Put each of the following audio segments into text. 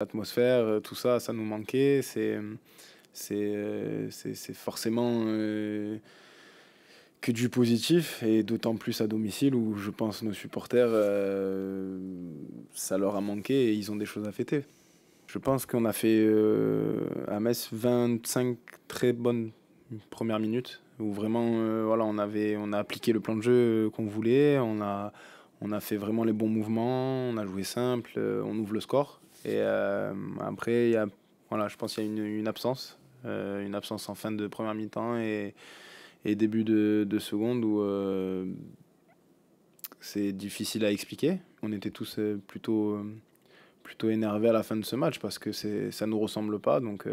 L'atmosphère, euh, tout ça, ça nous manquait. C'est, euh, euh, c'est, c'est, forcément que du positif, et d'autant plus à domicile où je pense nos supporters, ça leur a manqué et ils ont des choses à fêter. Je pense qu'on a fait à Metz 25 très bonnes premières minutes où vraiment voilà, on, avait, on a appliqué le plan de jeu qu'on voulait, on a, on a fait vraiment les bons mouvements, on a joué simple, on ouvre le score et euh, après, y a, voilà, je pense qu'il y a une, absence, euh, une absence en fin de première mi-temps et, et, début de, de seconde où euh, c'est difficile à expliquer. On était tous plutôt plutôt énervé à la fin de ce match parce que c'est ça nous ressemble pas donc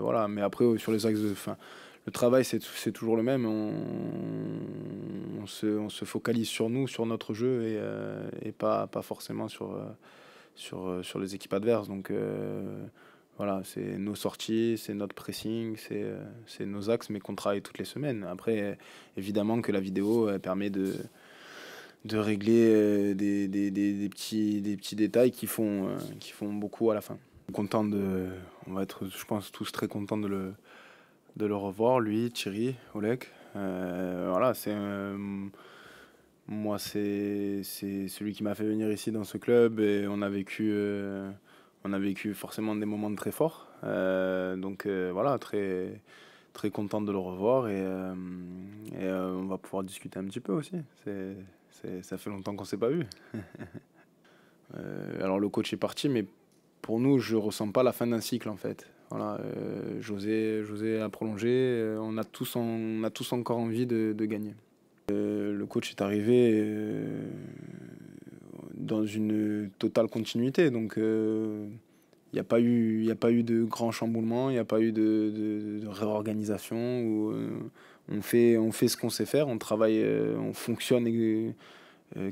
voilà mais après sur les axes de fin le travail c'est toujours le même on, on, se, on se focalise sur nous sur notre jeu et, et pas pas forcément sur sur, euh, sur les équipes adverses. Donc euh, voilà, c'est nos sorties, c'est notre pressing, euh, c'est nos axes, mais qu'on travaille toutes les semaines. Après, évidemment que la vidéo permet de, de régler des, des, des, petits, des petits détails qui font, qui font beaucoup à la fin. Content de, on va être, je pense, tous très contents de le, de le revoir, lui, Thierry, Olek. voilà, c'est. Moi, c'est celui qui m'a fait venir ici dans ce club et on a vécu, euh, on a vécu forcément des moments très forts. Euh, donc euh, voilà, très, très content de le revoir et, et on va pouvoir discuter un petit peu aussi. ça fait longtemps qu'on ne s'est pas vu. alors le coach est parti, mais pour nous, je ne ressens pas la fin d'un cycle en fait. Voilà, José, José a prolongé, on, a tous on a tous encore envie de, de gagner. Euh, le coach est arrivé euh, dans une totale continuité, donc il euh, n'y a, pas eu, a pas eu de grand chamboulement, il n'y a pas eu de, réorganisation. Où, on, fait, on fait ce qu'on sait faire, on travaille, on fonctionne.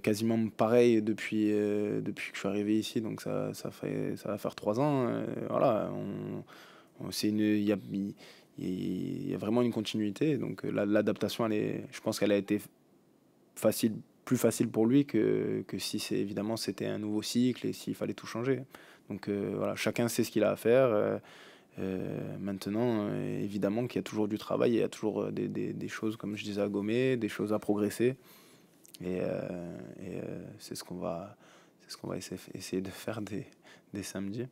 quasiment pareil depuis, depuis que je suis arrivé ici, donc ça, ça, fait, ça va faire trois ans. voilà, c'est une, y a, il y a vraiment une continuité. Donc euh, l'adaptation, je pense qu'elle a été facile, plus facile pour lui que, que si c'est évidemment c'était un nouveau cycle et s'il fallait tout changer. Donc euh, voilà, chacun sait ce qu'il a à faire. Euh, maintenant, évidemment qu'il y a toujours du travail, il y a toujours des, des, choses, comme je disais, à gommer, des choses à progresser. Et, c'est ce qu'on va, ce qu'on va essayer, essayer, de faire des, des samedis.